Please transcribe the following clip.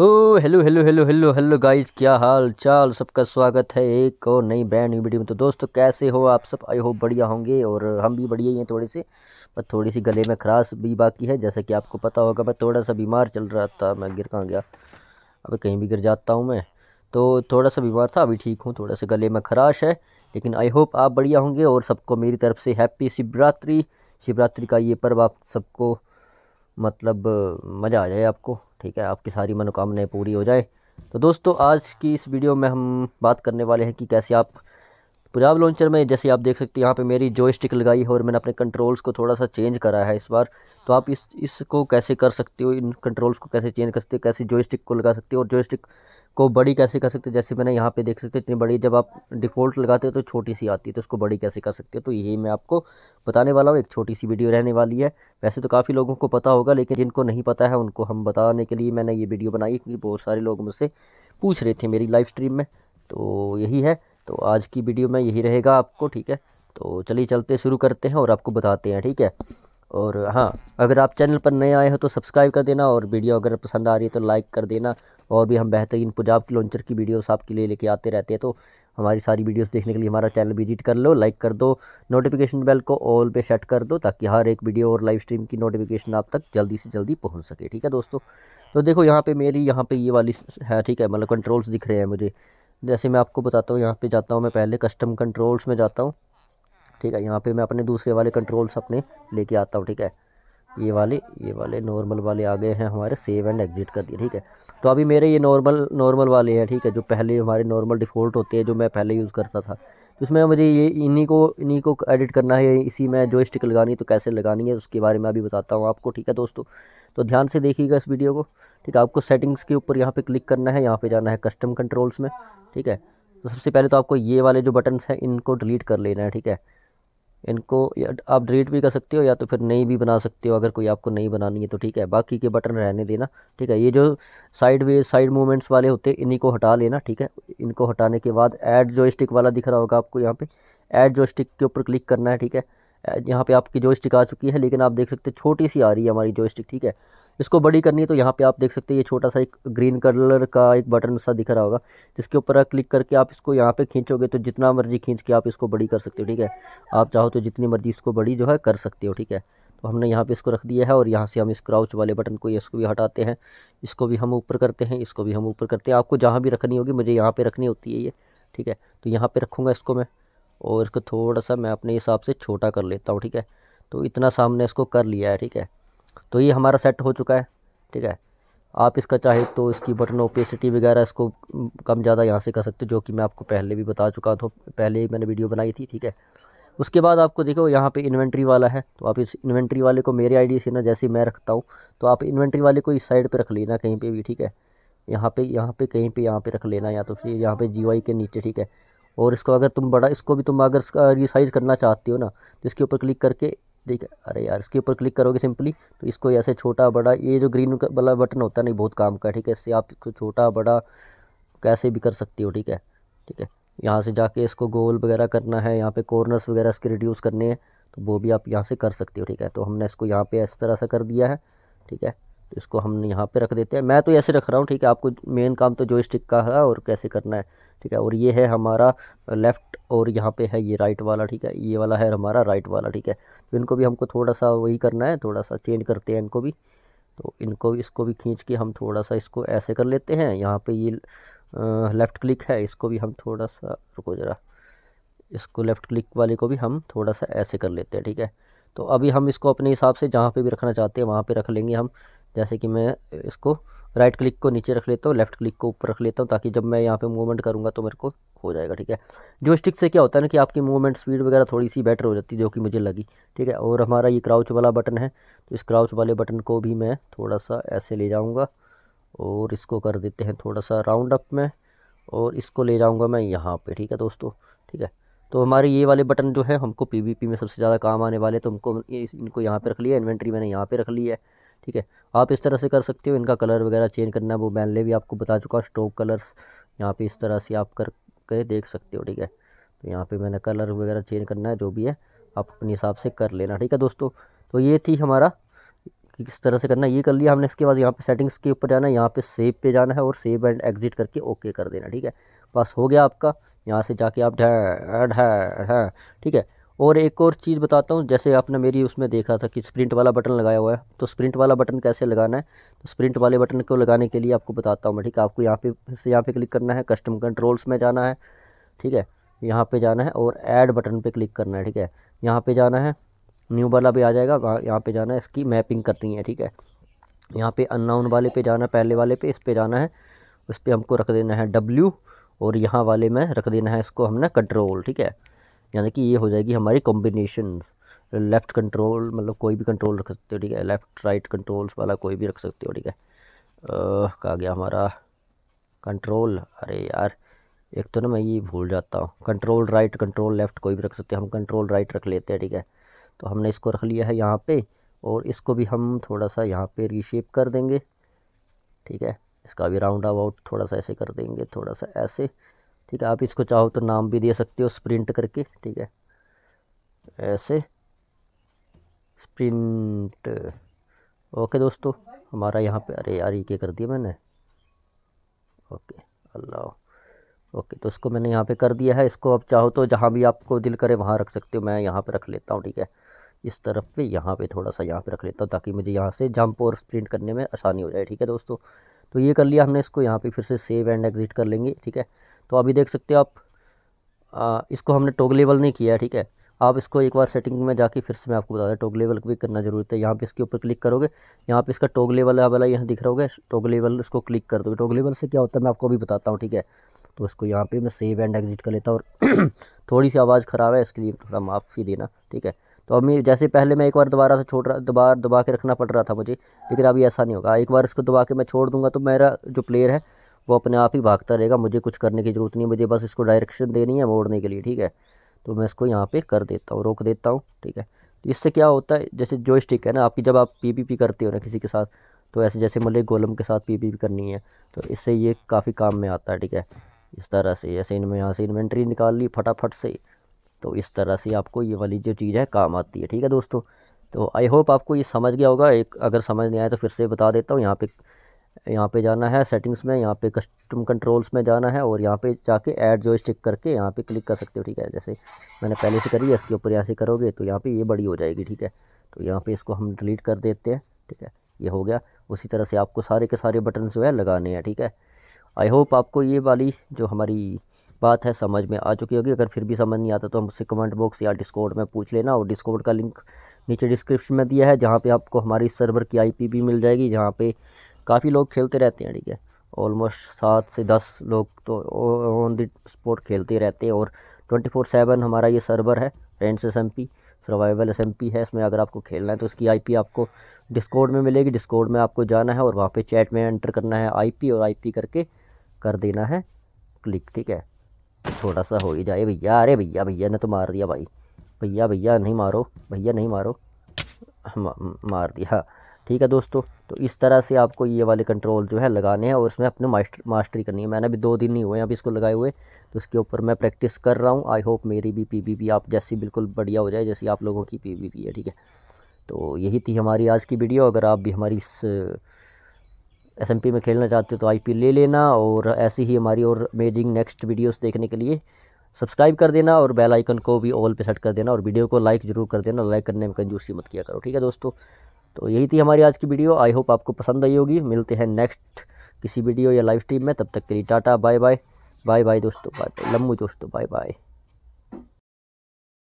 ओ hello hello hello hello hello guys क्या हाल चाल सबका स्वागत है एक और नई ब्रांड न्यू वीडियो में तो दोस्तों कैसे हो आप सब आई होप बढ़िया होंगे और हम भी बढ़िया ही हैं थोड़े से बस थोड़ी सी गले में खराश भी बाकी है जैसा कि आपको पता होगा मैं थोड़ा सा बीमार चल रहा था मैं गिर कहाँ गया अब कहीं भी गिर जाता हूँ मैं तो थोड़ा सा बीमार था अभी ठीक हूँ थोड़ा सा गले में खराश है लेकिन आई होप आप बढ़िया होंगे और सबको मेरी तरफ से हैप्पी शिवरात्रि शिवरात्रि का ये पर्व आप सबको मतलब मज़ा आ जाए आपको ठीक है आपकी सारी मनोकामनाएं पूरी हो जाए तो दोस्तों आज की इस वीडियो में हम बात करने वाले हैं कि कैसे आप पंजाब लॉन्चर में जैसे आप देख सकते हैं यहाँ पे मेरी जो स्टिक लगाई है और मैंने अपने कंट्रोल्स को थोड़ा सा चेंज करा है इस बार तो आप इस इसको कैसे कर सकते हो इन कंट्रोल्स को कैसे चेंज कर सकते हो कैसे जो स्टिक को लगा सकते हो और जो स्टिक को बड़ी कैसे कर सकते हो जैसे मैंने यहाँ पे देख सकते इतनी बड़ी जब आप डिफ़ॉल्ट लगाते हो तो छोटी सी आती है तो उसको बड़ी कैसे कर सकते हो तो यही मैं आपको बताने वाला हूँ एक छोटी सी वीडियो रहने वाली है वैसे तो काफ़ी लोगों को पता होगा लेकिन जिनको नहीं पता है उनको हम बताने के लिए मैंने ये वीडियो बनाई क्योंकि बहुत सारे लोग मुझसे पूछ रहे थे मेरी लाइव स्ट्रीम में तो यही है तो आज की वीडियो में यही रहेगा आपको ठीक है तो चलिए चलते शुरू करते हैं और आपको बताते हैं ठीक है और हाँ अगर आप चैनल पर नए आए हो तो सब्सक्राइब कर देना और वीडियो अगर पसंद आ रही है तो लाइक कर देना और भी हम बेहतरीन पंजाब की लॉन्चर की वीडियोस आपके लिए लेके आते रहते हैं तो हमारी सारी वीडियोस देखने के लिए हमारा चैनल विजिट कर लो लाइक कर दो नोटिफिकेशन बेल को ऑल पे सेट कर दो ताकि हर एक वीडियो और लाइव स्ट्रीम की नोटिफिकेशन आप तक जल्दी से जल्दी पहुँच सके ठीक है दोस्तों तो देखो यहाँ पर मेरी यहाँ पर ये वाली है ठीक है मतलब कंट्रोल्स दिख रहे हैं मुझे जैसे मैं आपको बताता हूँ यहाँ पे जाता हूँ मैं पहले कस्टम कंट्रोल्स में जाता हूँ ठीक है यहाँ पे मैं अपने दूसरे वाले कंट्रोल्स अपने लेके आता हूँ ठीक है ये वाले ये वाले नॉर्मल वाले आ गए हैं हमारे सेव एंड एग्ज़िट कर दिए ठीक है तो अभी मेरे ये नॉर्मल नॉर्मल वाले हैं ठीक है जो पहले हमारे नॉर्मल डिफ़ॉल्ट होते हैं जो मैं पहले यूज़ करता था तो इसमें मुझे ये इन्हीं को इन्हीं को एडिट करना है इसी में जो स्टिक लगानी है तो कैसे लगानी है उसके बारे में अभी बताता हूँ आपको ठीक है दोस्तों तो ध्यान से देखिएगा इस वीडियो को ठीक है आपको सेटिंग्स के ऊपर यहाँ पर क्लिक करना है यहाँ पर जाना है कस्टम कंट्रोल्स में ठीक है तो सबसे पहले तो आपको ये वाले जो बटन्स हैं इनको डिलीट कर लेना है ठीक है इनको आप डिलीट भी कर सकते हो या तो फिर नई भी बना सकते हो अगर कोई आपको नहीं बनानी है तो ठीक है बाकी के बटन रहने देना ठीक है ये जो साइड वे साइड मूवमेंट्स वाले होते हैं इन्हीं को हटा लेना ठीक है इनको हटाने के बाद ऐड जो स्टिक वाला दिख रहा होगा आपको यहाँ पे ऐड जो स्टिक के ऊपर क्लिक करना है ठीक है यहाँ पे आपकी जो स्टिक आ चुकी है लेकिन आप देख सकते हैं छोटी सी आ रही है हमारी जो स्टिक ठीक है इसको बड़ी करनी है तो यहाँ पे आप देख सकते हैं ये छोटा सा एक ग्रीन कलर का एक बटन सा दिख रहा होगा जिसके ऊपर आप क्लिक करके आप इसको यहाँ पे खींचोगे तो जितना मर्जी खींच के आप इसको बड़ी कर सकते हो ठीक है आप चाहो तो जितनी मर्जी इसको बड़ी जो है कर सकते हो ठीक है तो हमने यहाँ पर इसको रख दिया है और यहाँ से हम इस क्राउच वाले बटन को इसको भी हटाते हैं इसको भी हम ऊपर करते हैं इसको भी हम ऊपर करते हैं आपको जहाँ भी रखनी होगी मुझे यहाँ पर रखनी होती है ये ठीक है तो यहाँ पर रखूँगा इसको मैं और इसको थोड़ा सा मैं अपने हिसाब से छोटा कर लेता हूँ ठीक है तो इतना सा हमने इसको कर लिया है ठीक है तो ये हमारा सेट हो चुका है ठीक है आप इसका चाहे तो इसकी बटन ओपेसिटी वगैरह इसको कम ज़्यादा यहाँ से कर सकते हो जो कि मैं आपको पहले भी बता चुका था पहले ही मैंने वीडियो बनाई थी ठीक है उसके बाद आपको देखो यहाँ पे इन्वेंट्री वाला है तो आप इस इन्वेंट्री वाले को मेरे आईडी से ना जैसे मैं रखता हूँ तो आप इन्वेंट्री वाले को इस साइड पे रख लेना कहीं पे भी ठीक है यहाँ पे यहाँ पे कहीं पे यहाँ पे रख लेना या तो फिर यहाँ पे जीवाई के नीचे ठीक है और इसको अगर तुम बड़ा इसको भी तुम अगर रिसाइज़ करना चाहते हो ना तो इसके ऊपर क्लिक करके ठीक है अरे यार इसके ऊपर क्लिक करोगे सिंपली तो इसको ऐसे छोटा बड़ा ये जो ग्रीन वाला बटन होता है नहीं बहुत काम का ठीक है इससे आप इसको छोटा बड़ा कैसे भी कर सकती हो ठीक है ठीक है यहाँ से जाके इसको गोल वगैरह करना है यहाँ पे कॉर्नर्स वगैरह इसके रिड्यूस करने हैं तो वो भी आप यहाँ से कर सकते हो ठीक है तो हमने इसको यहाँ पे इस तरह से कर दिया है ठीक है तो इसको हम यहाँ पे रख देते हैं मैं तो ऐसे रख रहा हूँ ठीक है आपको मेन काम तो जो स्टिक का है और कैसे करना है ठीक है और ये है हमारा लेफ़्ट और यहाँ पे है ये राइट वाला ठीक है ये वाला है हमारा राइट वाला ठीक है तो इनको भी हमको थोड़ा सा वही करना है थोड़ा सा चेंज करते हैं इनको भी तो इनको इसको भी खींच के हम थोड़ा सा इसको ऐसे कर लेते हैं यहाँ पर ये लेफ़्ट क्लिक है इसको भी हम थोड़ा सा रुको ज़रा इसको लेफ़्ट क्लिक वाले को भी हम थोड़ा सा ऐसे कर लेते हैं ठीक है तो अभी हम इसको अपने हिसाब से जहाँ पे भी रखना चाहते हैं वहाँ पे रख लेंगे हम जैसे कि मैं इसको राइट क्लिक को नीचे रख लेता हूँ लेफ्ट क्लिक को ऊपर रख लेता हूँ ताकि जब मैं यहाँ पे मूवमेंट करूँगा तो मेरे को हो जाएगा ठीक है जो स्टिक से क्या होता है ना कि आपकी मूवमेंट स्पीड वगैरह थोड़ी सी बेटर हो जाती है जो कि मुझे लगी ठीक है और हमारा ये क्राउच वाला बटन है तो इस क्राउच वाले बटन को भी मैं थोड़ा सा ऐसे ले जाऊँगा और इसको कर देते हैं थोड़ा सा राउंड अप में और इसको ले जाऊँगा मैं यहाँ पर ठीक है दोस्तों ठीक है तो हमारे ये वाले बटन जो है हमको पी में सबसे ज़्यादा काम आने वाले तो हमको इनको यहाँ पर रख लिया इन्वेंट्री मैंने यहाँ पर रख ली है ठीक है आप इस तरह से कर सकते हो इनका कलर वगैरह चेंज करना है वो मैंने भी आपको बता चुका स्टोक कलर्स यहाँ पे इस तरह से आप कर के देख सकते हो ठीक है तो यहाँ पे मैंने कलर वगैरह चेंज करना है जो भी है आप अपने हिसाब से कर लेना ठीक है दोस्तों तो ये थी हमारा किस तरह से करना ये कर लिया हमने इसके बाद यहाँ पे सेटिंग्स के ऊपर जाना है यहाँ पे सेव पे जाना है और सेव एंड एग्जिट करके ओके कर देना ठीक है बस हो गया आपका यहाँ से जाके आप ढह ठीक है और एक और चीज़ बताता हूँ जैसे आपने मेरी उसमें देखा था कि स्प्रिंट वाला बटन लगाया हुआ है तो स्प्रिंट वाला बटन कैसे लगाना है तो स्प्रिंट वाले बटन को लगाने के लिए आपको बताता हूँ मैं ठीक है आपको यहाँ पे से यहाँ पे क्लिक करना है कस्टम कंट्रोल्स में जाना है ठीक है यहाँ पे जाना है और ऐड बटन पर क्लिक करना है ठीक है यहाँ पर जाना है न्यू वाला भी आ जाएगा वहाँ यहाँ पर जाना है इसकी मैपिंग करनी है ठीक है यहाँ पे अननाउन वाले पे जाना है पहले वाले पे इस पर जाना है उस पर हमको रख देना है डब्ल्यू और यहाँ वाले में रख देना है इसको हमने कंट्रोल ठीक है यानी कि ये हो जाएगी हमारी कॉम्बिनेशन लेफ़्ट कंट्रोल मतलब कोई भी कंट्रोल रख सकते हो ठीक है लेफ़्ट राइट कंट्रोल्स वाला कोई भी रख सकते हो ठीक है कहा गया हमारा कंट्रोल अरे यार एक तो ना मैं ये भूल जाता हूँ कंट्रोल राइट कंट्रोल लेफ़्ट कोई भी रख सकते हैं हम कंट्रोल राइट रख लेते हैं ठीक है तो हमने इसको रख लिया है यहाँ पे और इसको भी हम थोड़ा सा यहाँ पे रीशेप कर देंगे ठीक है इसका भी राउंड अबाउट थोड़ा सा ऐसे कर देंगे थोड़ा सा ऐसे ठीक है आप इसको चाहो तो नाम भी दे सकते हो स्प्रिंट करके ठीक है ऐसे स्प्रिंट ओके दोस्तों हमारा यहाँ पे अरे यार ये कर दिया मैंने ओके अल्लाह ओके तो इसको मैंने यहाँ पे कर दिया है इसको आप चाहो तो जहाँ भी आपको दिल करे वहाँ रख सकते हो मैं यहाँ पे रख लेता हूँ ठीक है इस तरफ पे यहाँ पे थोड़ा सा यहाँ पे रख लेता हूँ ताकि मुझे यहाँ से जंप और स्प्रिंट करने में आसानी हो जाए ठीक है दोस्तों तो ये कर लिया हमने इसको यहाँ पे फिर से सेव एंड एग्जिट कर लेंगे ठीक है तो अभी देख सकते हो आप आ, इसको हमने टोक लेवल नहीं किया है ठीक है आप इसको एक बार सेटिंग में जाके फिर से मैं आपको बता दें टोक लेवल भी करना जरूरत है यहाँ पे इसके ऊपर क्लिक करोगे यहाँ पे इसका टोक लेवल वाला यहाँ दिख रहा होगा लेवल इसको क्लिक कर दोगे लेवल से क्या होता है मैं आपको अभी बताता हूँ ठीक है तो उसको यहाँ पे मैं सेव एंड एग्जिट कर लेता हूँ और थोड़ी सी आवाज़ ख़राब है इसके लिए थोड़ा माफ़ी देना ठीक है तो अभी जैसे पहले मैं एक बार दोबारा से छोड़ रहा दबा दबा के रखना पड़ रहा था मुझे लेकिन अभी ऐसा नहीं होगा एक बार इसको दबा के मैं छोड़ दूँगा तो मेरा जो प्लेयर है वो अपने आप ही भागता रहेगा मुझे कुछ करने की ज़रूरत नहीं मुझे बस इसको डायरेक्शन देनी है मोड़ने के लिए ठीक है तो मैं इसको यहाँ पर कर देता हूँ रोक देता हूँ ठीक है तो इससे क्या होता है जैसे जो स्टिक है ना आपकी जब आप पी करते हो ना किसी के साथ तो ऐसे जैसे मतलब गोलम के साथ पी पी करनी है तो इससे ये काफ़ी काम में आता है ठीक है इस तरह से ऐसे इनमें यहाँ से इन्वेंट्री निकाल ली फटाफट से तो इस तरह से आपको ये वाली जो चीज़ है काम आती है ठीक है दोस्तों तो आई होप आपको ये समझ गया होगा एक अगर समझ नहीं आया तो फिर से बता देता हूँ यहाँ पे यहाँ पे जाना है सेटिंग्स में यहाँ पे कस्टम कंट्रोल्स में जाना है और यहाँ पे जाके ऐड जो स्टिक करके यहाँ पे क्लिक कर सकते हो ठीक है जैसे मैंने पहले से करी है इसके ऊपर यहाँ से करोगे तो यहाँ पे ये बड़ी हो जाएगी ठीक है तो यहाँ पे इसको हम डिलीट कर देते हैं ठीक है ये हो गया उसी तरह से आपको सारे के सारे बटन जो है लगाने हैं ठीक है आई होप आपको ये वाली जो हमारी बात है समझ में आ चुकी होगी अगर फिर भी समझ नहीं आता तो हमसे कमेंट बॉक्स या डिस्कॉर्ड में पूछ लेना और डिस्कॉर्ड का लिंक नीचे डिस्क्रिप्शन में दिया है जहाँ पे आपको हमारी सर्वर की आईपी भी मिल जाएगी जहाँ पे काफ़ी लोग खेलते रहते हैं ठीक है ऑलमोस्ट सात से दस लोग तो ऑन द स्पॉट खेलते रहते हैं और ट्वेंटी फोर सेवन हमारा ये सर्वर है friends S M P survival एस है इसमें अगर आपको खेलना है तो उसकी आईपी आपको डिस्कोड में मिलेगी डिस्कोड में आपको जाना है और वहाँ पे चैट में एंटर करना है आईपी और आईपी करके कर देना है क्लिक ठीक है थोड़ा सा हो ही जाए भैया अरे भैया भैया ने तो मार दिया भाई भैया भैया नहीं मारो भैया नहीं मारो मार दिया ठीक है दोस्तों तो इस तरह से आपको ये वाले कंट्रोल जो है लगाने हैं और इसमें अपने मास्टर मास्टरी करनी है मैंने अभी दो दिन नहीं हुए हैं अभी इसको लगाए हुए तो इसके ऊपर मैं प्रैक्टिस कर रहा हूँ आई होप मेरी भी पी पी आप जैसी बिल्कुल बढ़िया हो जाए जैसी आप लोगों की पी है ठीक है तो यही थी हमारी आज की वीडियो अगर आप भी हमारी इस एस में खेलना चाहते हो तो आई ले लेना और ऐसी ही हमारी और अमेजिंग नेक्स्ट वीडियोस देखने के लिए सब्सक्राइब कर देना और बेल आइकन को भी ऑल पे सेट कर देना और वीडियो को लाइक ज़रूर कर देना लाइक करने में कंजूसी मत किया करो ठीक है दोस्तों तो यही थी हमारी आज की वीडियो आई होप आपको पसंद आई होगी मिलते हैं नेक्स्ट किसी वीडियो या लाइव स्ट्रीम में तब तक के लिए tata bye bye bye bye दोस्तों बाय बाय लम्बू दोस्तों बाय बाय